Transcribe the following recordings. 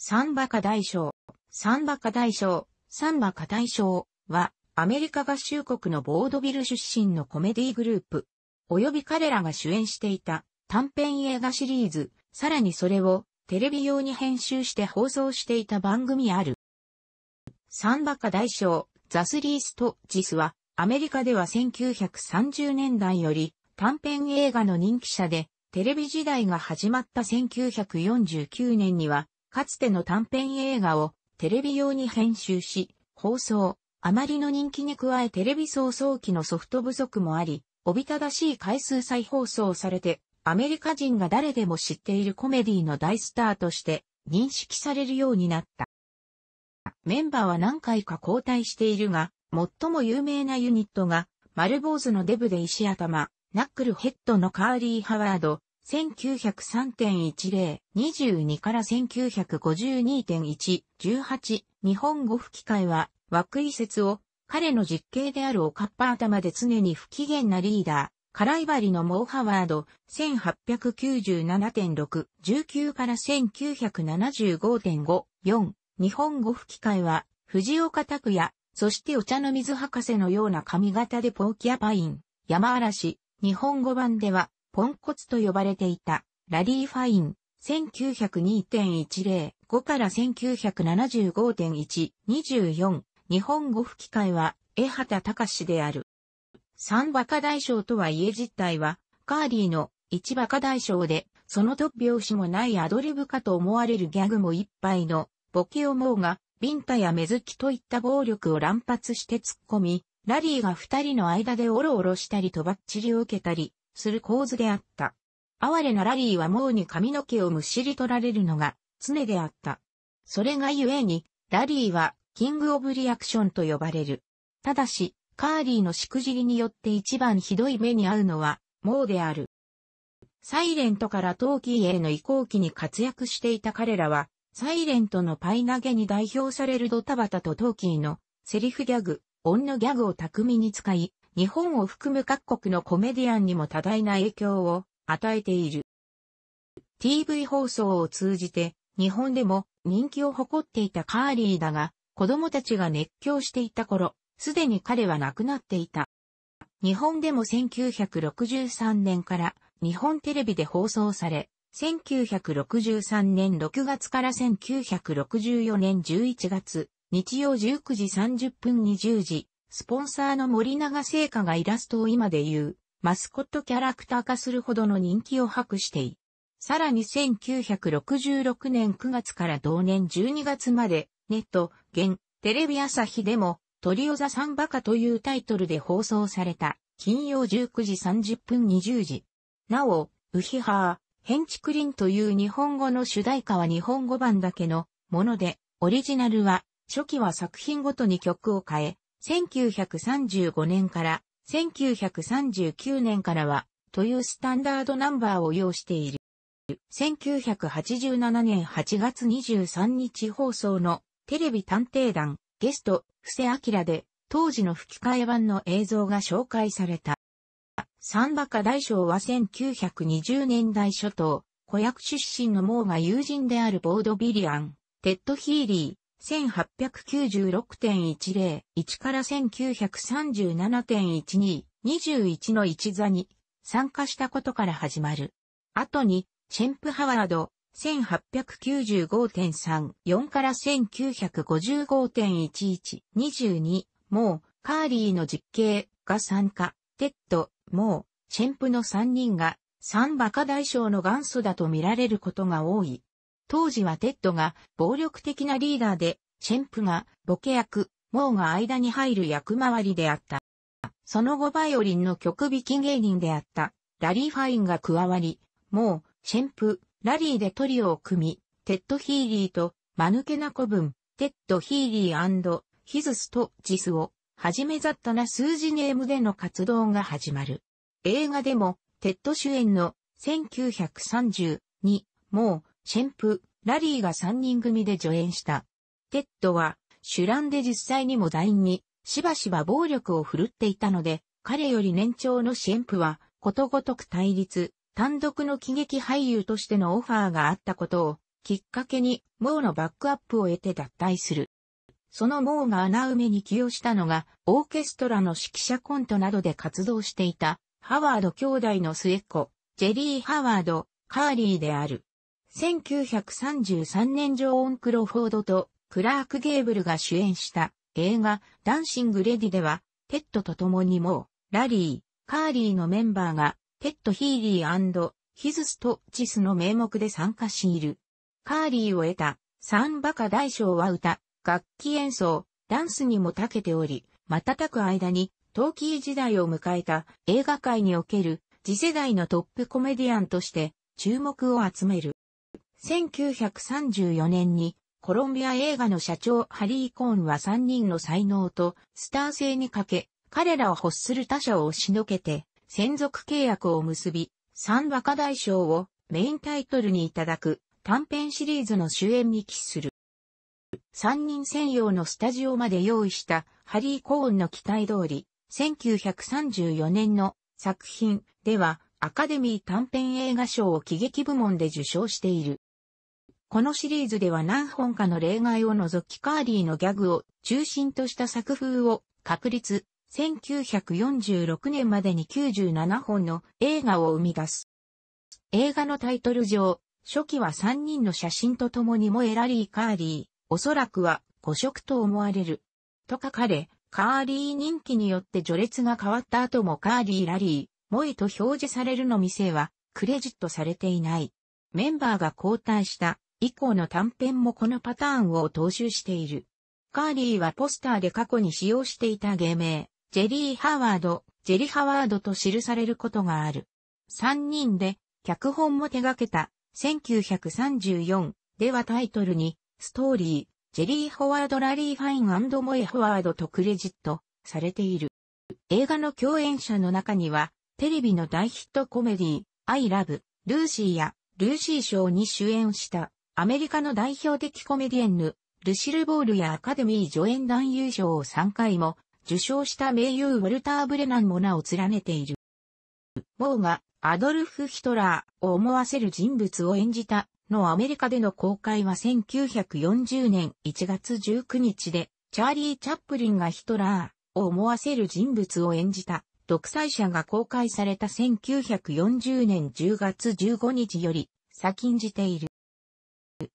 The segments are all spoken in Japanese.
サンバカ大賞、サンバカ大賞、サンバカ大賞は、アメリカ合衆国のボードビル出身のコメディグループ、及び彼らが主演していた短編映画シリーズ、さらにそれをテレビ用に編集して放送していた番組ある。サンバカ大賞、ザスリーストジスは、アメリカでは1930年代より短編映画の人気者で、テレビ時代が始まった1949年には、かつての短編映画をテレビ用に編集し、放送、あまりの人気に加えテレビ送送機のソフト不足もあり、おびただしい回数再放送されて、アメリカ人が誰でも知っているコメディの大スターとして認識されるようになった。メンバーは何回か交代しているが、最も有名なユニットが、丸坊主のデブで石頭、ナックルヘッドのカーリー・ハワード、1903.10、22から1952.1、18、日本語吹き替えは、枠位説を、彼の実刑であるおかっぱ頭で常に不機嫌なリーダー、カライバリのモーハワード、1897.6、19から1975.5、4、日本語吹き替えは、藤岡拓也、そしてお茶の水博士のような髪型でポーキャパイン、山嵐、日本語版では、ポンコツと呼ばれていた、ラリー・ファイン、1902.10、5から1975.1、24、日本語吹き替えは、江畑隆である。三馬鹿大将とはいえ実態は、カーリーの一馬鹿大将で、その突拍子もないアドリブかと思われるギャグもいっぱいの、ボケをもうが、ビンタや目付きといった暴力を乱発して突っ込み、ラリーが二人の間でおろおろしたりとばっちりを受けたり、する構図であった。哀れなラリーはもうに髪の毛をむしり取られるのが常であった。それがゆえに、ラリーはキングオブリアクションと呼ばれる。ただし、カーリーのしくじりによって一番ひどい目に遭うのは、もうである。サイレントからトーキーへの移行期に活躍していた彼らは、サイレントのパイ投げに代表されるドタバタとトーキーのセリフギャグ、女ギャグを巧みに使い、日本を含む各国のコメディアンにも多大な影響を与えている。TV 放送を通じて、日本でも人気を誇っていたカーリーだが、子供たちが熱狂していた頃、すでに彼は亡くなっていた。日本でも1963年から日本テレビで放送され、1963年6月から1964年11月、日曜19時30分に10時、スポンサーの森永製菓がイラストを今で言う、マスコットキャラクター化するほどの人気を博してい。さらに1966年9月から同年12月まで、ネット、現、テレビ朝日でも、トリオザサンバカというタイトルで放送された、金曜19時30分20時。なお、ウヒハー、ヘンチクリンという日本語の主題歌は日本語版だけのもので、オリジナルは、初期は作品ごとに曲を変え、1935年から1939年からはというスタンダードナンバーを要している。1987年8月23日放送のテレビ探偵団ゲスト布施明で当時の吹き替え版の映像が紹介された。三馬鹿大将は1920年代初頭、子役出身のモーが友人であるボードビリアン、テッド・ヒーリ1896.10、1から1937.12、21の一座に参加したことから始まる。後に、シェンプハワード、1895.3、4から1955.11、22、もう、カーリーの実刑が参加、テッド、もう、シェンプの3人が、三馬鹿大将の元祖だと見られることが多い。当時はテッドが暴力的なリーダーで、シェンプがボケ役、モーが間に入る役回りであった。その後バイオリンの曲弾き芸人であった、ラリー・ファインが加わり、モー、シェンプ、ラリーでトリオを組み、テッド・ヒーリーと、間抜けな子分、テッド・ヒーリーヒズスとジスを、はじめ雑多な数字ネームでの活動が始まる。映画でも、テッド主演の1932、もう、シェンプ、ラリーが3人組で助演した。テッドは、シュランで実際にも団員に、しばしば暴力を振るっていたので、彼より年長のシェンプは、ことごとく対立、単独の喜劇俳優としてのオファーがあったことを、きっかけに、モーのバックアップを得て脱退する。そのモーが穴埋めに起用したのが、オーケストラの指揮者コントなどで活動していた、ハワード兄弟の末っ子、ジェリー・ハワード、カーリーである。1933年ジョーン・クロフォードとクラーク・ゲーブルが主演した映画ダンシング・レディではペットと共にもうラリー、カーリーのメンバーがペット・ヒーリーヒズスとチスの名目で参加している。カーリーを得た三バカ大将は歌、楽器演奏、ダンスにも長けており、瞬く間にトーキー時代を迎えた映画界における次世代のトップコメディアンとして注目を集める。1934年にコロンビア映画の社長ハリー・コーンは3人の才能とスター性にかけ、彼らを欲する他者を押しのけて、専属契約を結び、三若大賞をメインタイトルにいただく短編シリーズの主演に帰する。3人専用のスタジオまで用意したハリー・コーンの期待通り、1934年の作品ではアカデミー短編映画賞を喜劇部門で受賞している。このシリーズでは何本かの例外を除きカーリーのギャグを中心とした作風を確立、1946年までに97本の映画を生み出す。映画のタイトル上、初期は3人の写真と共に燃えラリー・カーリー、おそらくは誤色と思われる。と書かれ、カーリー人気によって序列が変わった後もカーリー・ラリー、萌えと表示されるの店はクレジットされていない。メンバーが交代した以降の短編もこのパターンを踏襲している。カーリーはポスターで過去に使用していた芸名、ジェリー・ハワード、ジェリ・ー・ハワードと記されることがある。3人で、脚本も手掛けた、1934ではタイトルに、ストーリー、ジェリー・ホワード・ラリー・ファインモエ・ホワードとクレジットされている。映画の共演者の中には、テレビの大ヒットコメディ、アイ・ラブ、ルーシーや、ルーシー賞に主演した、アメリカの代表的コメディエンヌ、ルシル・ボールやアカデミー助演男優賞を3回も受賞した名優ウォルター・ブレナンも名を連ねている。モーがアドルフ・ヒトラーを思わせる人物を演じたのアメリカでの公開は1940年1月19日で、チャーリー・チャップリンがヒトラーを思わせる人物を演じた独裁者が公開された1940年10月15日より先んじている。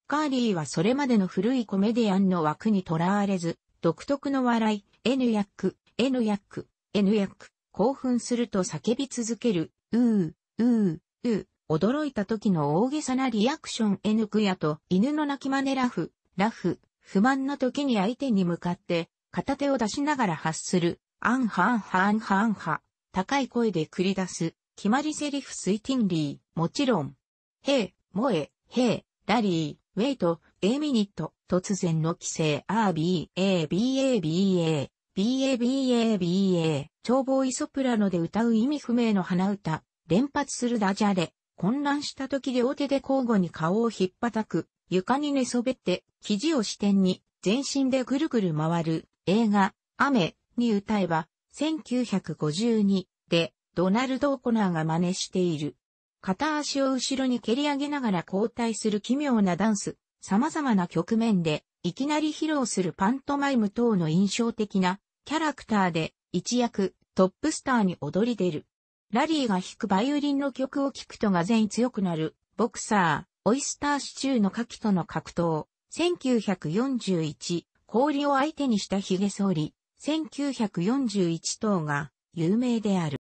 カーリーはそれまでの古いコメディアンの枠にとらわれず、独特の笑い、N ヤック、N ヤック、N ヤック、興奮すると叫び続ける、うー、うー、うー、驚いた時の大げさなリアクション N クヤと犬の鳴き真似ラフ、ラフ、不満の時に相手に向かって片手を出しながら発する、アンハンハンハンハ、高い声で繰り出す、決まりセリフスイティンリー、もちろん、へえ、もえ、へえ、ラリー、ウェイト、A ミニット、突然の規制 RB、A、B、A、B、A、B、A、B、A、B、A、超ボーイソプラノで歌う意味不明の鼻歌、連発するダジャレ、混乱した時両手で交互に顔を引っ叩く、床に寝そべって、肘を支点に、全身でぐるぐる回る、映画、雨、に歌えば、1952で、ドナルド・オコナーが真似している。片足を後ろに蹴り上げながら交代する奇妙なダンス、様々な局面で、いきなり披露するパントマイム等の印象的なキャラクターで、一躍トップスターに躍り出る。ラリーが弾くバイオリンの曲を聴くとが全強くなる、ボクサー、オイスターシチューのカキとの格闘、1941、氷を相手にしたヒゲ総理、1941等が有名である。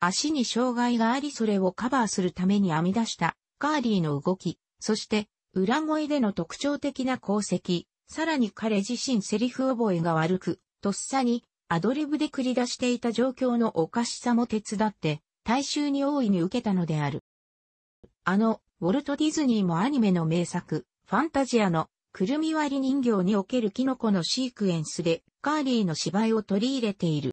足に障害がありそれをカバーするために編み出したカーリーの動き、そして裏声での特徴的な功績、さらに彼自身セリフ覚えが悪く、とっさにアドリブで繰り出していた状況のおかしさも手伝って、大衆に大いに受けたのである。あの、ウォルト・ディズニーもアニメの名作、ファンタジアの、くるみ割り人形におけるキノコのシークエンスで、カーリーの芝居を取り入れている。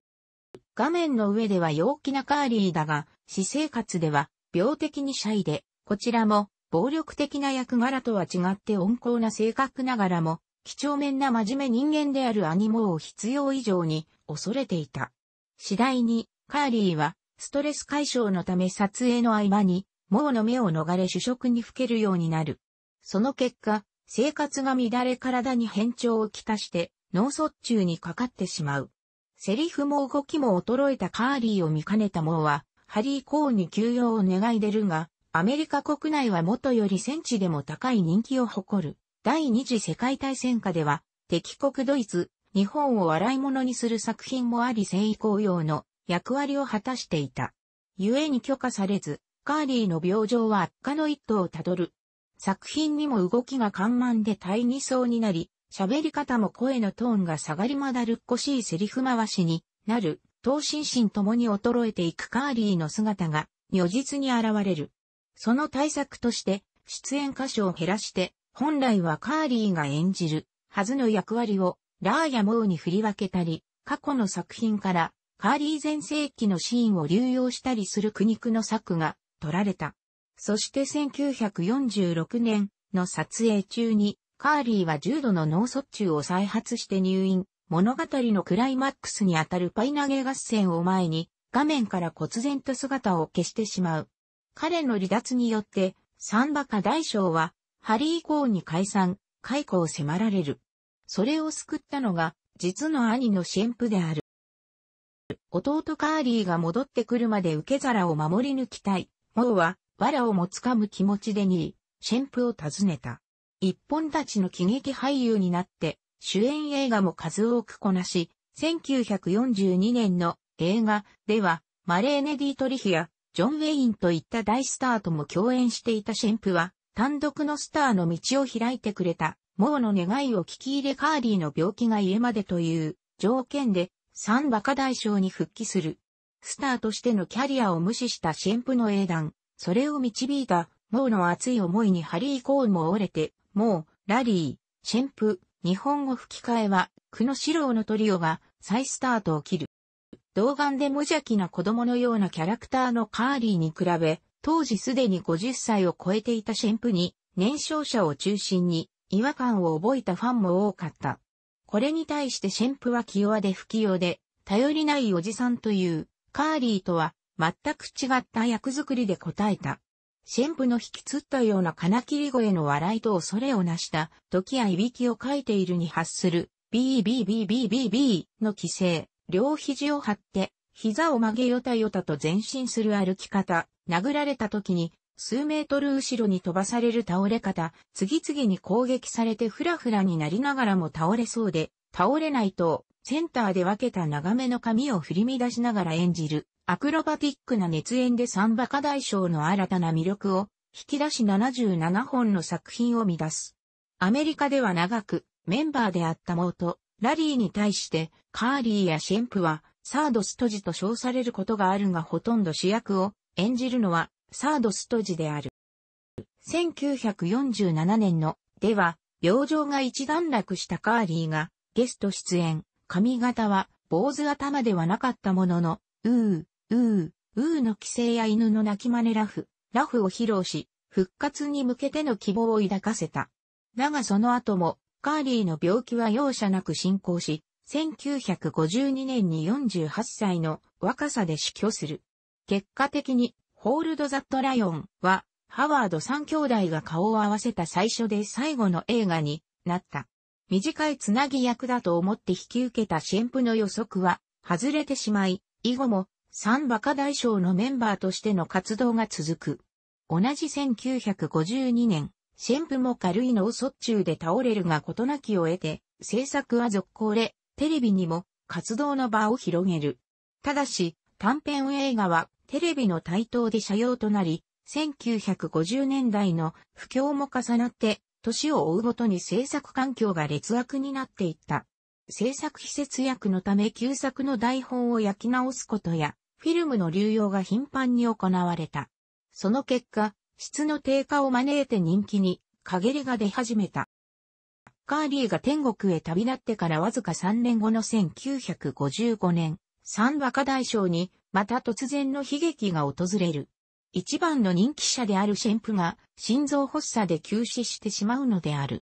画面の上では陽気なカーリーだが、私生活では病的にシャイで、こちらも暴力的な役柄とは違って温厚な性格ながらも、几帳面な真面目人間であるアニモを必要以上に恐れていた。次第に、カーリーは、ストレス解消のため撮影の合間に、モーの目を逃れ主食にふけるようになる。その結果、生活が乱れ体に変調をきたして、脳卒中にかかってしまう。セリフも動きも衰えたカーリーを見かねたモーは、ハリー・コーンに休養を願い出るが、アメリカ国内は元より戦地でも高い人気を誇る。第二次世界大戦下では、敵国ドイツ、日本を笑い物にする作品もあり戦意公用の役割を果たしていた。故に許可されず、カーリーの病状は悪化の一途をたどる。作品にも動きが緩慢で第二層になり、喋り方も声のトーンが下がりまだるっこしいセリフ回しになる、等心身ともに衰えていくカーリーの姿が、如実に現れる。その対策として、出演箇所を減らして、本来はカーリーが演じる、はずの役割を、ラーやモーに振り分けたり、過去の作品から、カーリー全盛期のシーンを流用したりする苦肉の策が取られた。そして1946年の撮影中にカーリーは重度の脳卒中を再発して入院、物語のクライマックスにあたるパイ投げ合戦を前に、画面から忽然と姿を消してしまう。彼の離脱によって、サンバカ大将は、ハリー公に解散、解雇を迫られる。それを救ったのが、実の兄のシェンプである。弟カーリーが戻ってくるまで受け皿を守り抜きたい。モは、藁をもつかむ気持ちでに、シェンプを訪ねた。一本立ちの喜劇俳優になって、主演映画も数多くこなし、1942年の映画では、マレーネディ・トリヒや、ジョン・ウェインといった大スターとも共演していたシェンプは、単独のスターの道を開いてくれた、モーの願いを聞き入れカーリーの病気が家までという条件で、三馬鹿大将に復帰する。スターとしてのキャリアを無視したシェンプの英断、それを導いた、モーの熱い思いにハリー・コーンも折れて、もう、ラリー、シェンプ、日本語吹き替えは、久野史郎のトリオが再スタートを切る。童顔で無邪気な子供のようなキャラクターのカーリーに比べ、当時すでに50歳を超えていたシェンプに、年少者を中心に違和感を覚えたファンも多かった。これに対してシェンプは器用で不器用で、頼りないおじさんという、カーリーとは全く違った役作りで応えた。神父の引きつったような金切り声の笑いと恐れをなした時やいびきをかいているに発する BBBBBB の規制、両肘を張って、膝を曲げよたよたと前進する歩き方、殴られた時に数メートル後ろに飛ばされる倒れ方、次々に攻撃されてフラフラになりながらも倒れそうで、倒れないと、センターで分けた長めの髪を振り乱しながら演じる。アクロバティックな熱演でサンバ課題賞の新たな魅力を引き出し77本の作品を生み出す。アメリカでは長くメンバーであったモート、ラリーに対してカーリーやシェンプはサードストジと称されることがあるがほとんど主役を演じるのはサードストジである。1947年のでは病状が一段落したカーリーがゲスト出演、髪型は坊主頭ではなかったものの、うー、うー、うーの帰省や犬の鳴き真似ラフ、ラフを披露し、復活に向けての希望を抱かせた。だがその後も、カーリーの病気は容赦なく進行し、1952年に48歳の若さで死去する。結果的に、ホールド・ザット・ライオンは、ハワード3兄弟が顔を合わせた最初で最後の映画になった。短いつなぎ役だと思って引き受けた新プの予測は外れてしまい、以後も三馬鹿大賞のメンバーとしての活動が続く。同じ1952年、シェンプも軽い脳卒中で倒れるが事なきを得て、制作は続行で、テレビにも活動の場を広げる。ただし、短編映画はテレビの台頭で社用となり、1950年代の不況も重なって、年を追うごとに制作環境が劣悪になっていった。制作費節約のため旧作の台本を焼き直すことや、フィルムの流用が頻繁に行われた。その結果、質の低下を招いて人気に、陰りが出始めた。カーリーが天国へ旅立ってからわずか3年後の1955年、三若大将に、また突然の悲劇が訪れる。一番の人気者であるシェンプが、心臓発作で急死してしまうのである。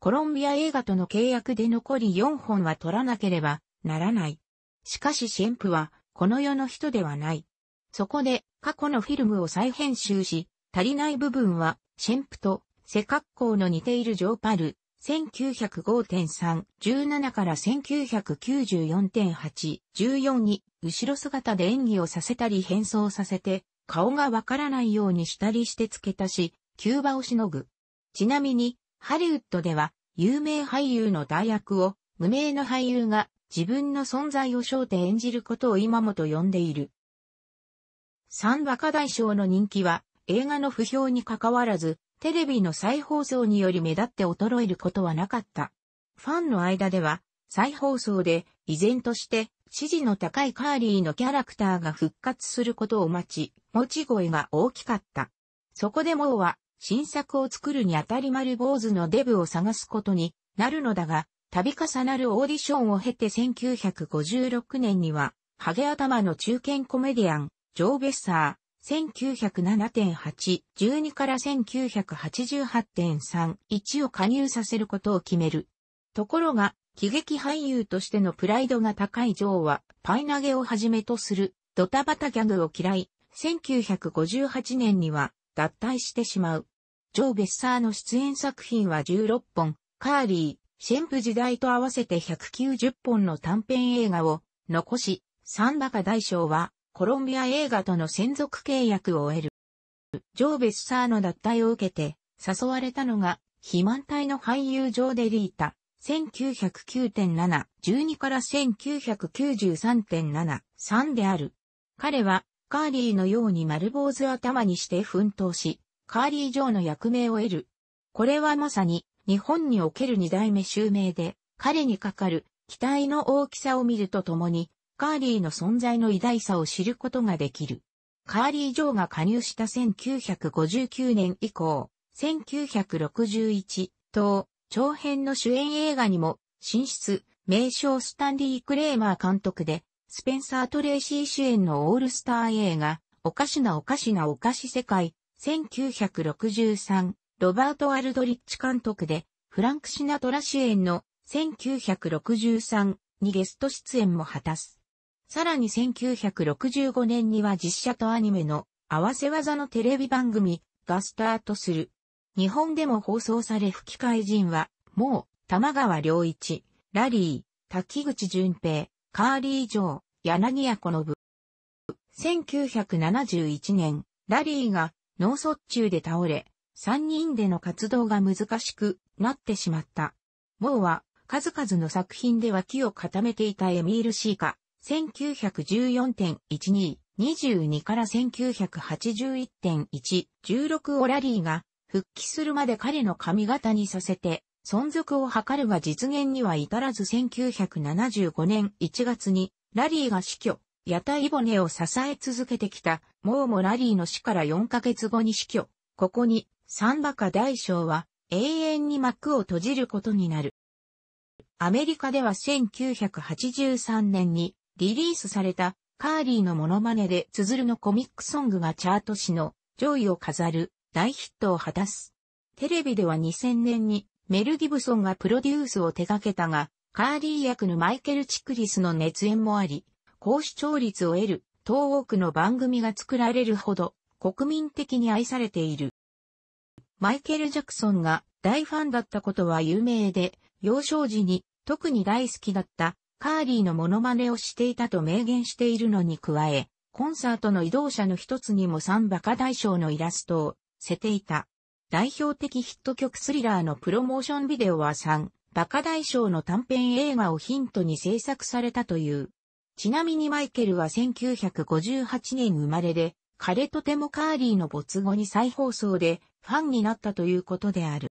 コロンビア映画との契約で残り4本は撮らなければならない。しかしシェンプはこの世の人ではない。そこで、過去のフィルムを再編集し、足りない部分は、シェンプと、背格好の似ているジョーパル、1905.3、17から1994.8、14に、後ろ姿で演技をさせたり変装させて、顔がわからないようにしたりして付け足し、キューバをしのぐ。ちなみに、ハリウッドでは、有名俳優の代役を、無名の俳優が自分の存在を焦点演じることを今もと呼んでいる。三若大将の人気は映画の不評に関わらず、テレビの再放送により目立って衰えることはなかった。ファンの間では、再放送で依然として支持の高いカーリーのキャラクターが復活することを待ち、持ち声が大きかった。そこでモーは新作を作るにあたり丸坊主のデブを探すことになるのだが、度重なるオーディションを経て1956年には、ハゲ頭の中堅コメディアン、ジョー・ベッサー、1907.8、12から1988.3、1を加入させることを決める。ところが、喜劇俳優としてのプライドが高いジョーは、パイ投げをはじめとする、ドタバタギャグを嫌い、1958年には、脱退してしまう。ジョー・ベッサーの出演作品は16本、カーリー、シェンプ時代と合わせて190本の短編映画を残し、サンバカ大将はコロンビア映画との専属契約を得る。ジョーベスサーの脱退を受けて誘われたのが、肥満体の俳優ジョー・デリータ、1909.7、12から1993.7、3である。彼は、カーリーのように丸坊主頭にして奮闘し、カーリー・ジョーの役名を得る。これはまさに、日本における二代目襲名で、彼にかかる期待の大きさを見るとともに、カーリーの存在の偉大さを知ることができる。カーリー・ジョーが加入した1959年以降、1961等長編の主演映画にも、進出、名称スタンリー・クレーマー監督で、スペンサー・トレーシー主演のオールスター映画、おかしなおかしなおかし世界、1963ロバート・アルドリッチ監督で、フランク・シナトラ主演の1963にゲスト出演も果たす。さらに1965年には実写とアニメの合わせ技のテレビ番組がスタートする。日本でも放送され吹き替え人は、もう、玉川良一、ラリー、滝口淳平、カーリー・ジョー、柳谷子信。1971年、ラリーが脳卒中で倒れ、3人での活動が難しくなってしまった。モーは数々の作品で脇を固めていたエミール・シーカ、1914.12、22から1981.1、16オラリーが復帰するまで彼の髪型にさせて存続を図るが実現には至らず1975年1月にラリーが死去、屋台骨を支え続けてきたモーもラリーの死から4ヶ月後に死去、ここにサンバカ大将は永遠に幕を閉じることになる。アメリカでは1983年にリリースされたカーリーのモノマネで綴るのコミックソングがチャート誌の上位を飾る大ヒットを果たす。テレビでは2000年にメル・ギブソンがプロデュースを手掛けたが、カーリー役のマイケル・チクリスの熱演もあり、高視聴率を得る東欧の番組が作られるほど国民的に愛されている。マイケル・ジャクソンが大ファンだったことは有名で、幼少時に特に大好きだったカーリーのモノマネをしていたと明言しているのに加え、コンサートの移動者の一つにもンバカ大賞のイラストを捨てていた。代表的ヒット曲スリラーのプロモーションビデオは3バカ大賞の短編映画をヒントに制作されたという。ちなみにマイケルは1958年生まれで、彼とてもカーリーの没後に再放送でファンになったということである。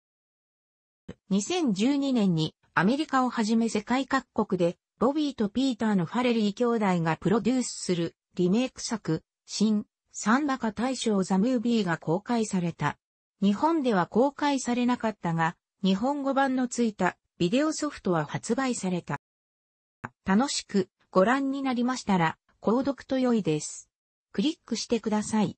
2012年にアメリカをはじめ世界各国でボビーとピーターのファレリー兄弟がプロデュースするリメイク作、新、サンバカ大賞ザムービーが公開された。日本では公開されなかったが、日本語版のついたビデオソフトは発売された。楽しくご覧になりましたら、購読と良いです。クリックしてください。